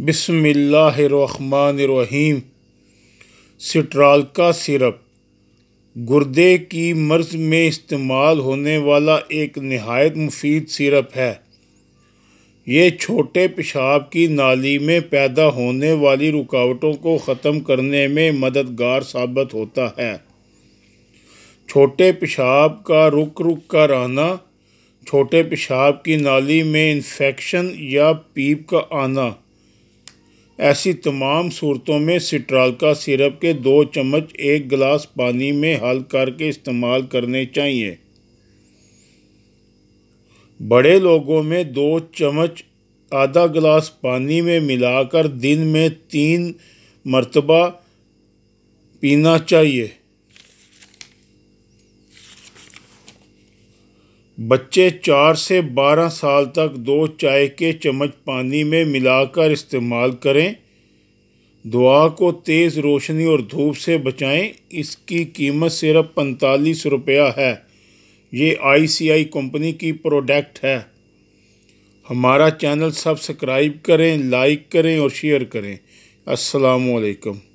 बिसमीम सिट्राल का सिरप गुर्दे की मर्ज में इस्तेमाल होने वाला एक नहायत मुफीद सिरप है ये छोटे पेशाब की नाली में पैदा होने वाली रुकावटों को ख़त्म करने में मददगार साबित होता है छोटे पेशाब का रुक रुक कर आना छोटे पेशाब की नाली में इन्फेक्शन या पीप का आना ऐसी तमाम सूरतों में सिट्राल का सिरप के दो चम्मच एक गिलास पानी में हल करके इस्तेमाल करने चाहिए बड़े लोगों में दो चम्मच आधा गिलास पानी में मिलाकर दिन में तीन मरतबा पीना चाहिए बच्चे चार से बारह साल तक दो चाय के चम्मच पानी में मिलाकर इस्तेमाल करें दुआ को तेज़ रोशनी और धूप से बचाएं इसकी कीमत सिर्फ पैंतालीस रुपया है ये आईसीआई कंपनी की प्रोडक्ट है हमारा चैनल सब्सक्राइब करें लाइक करें और शेयर करें अस्सलाम वालेकुम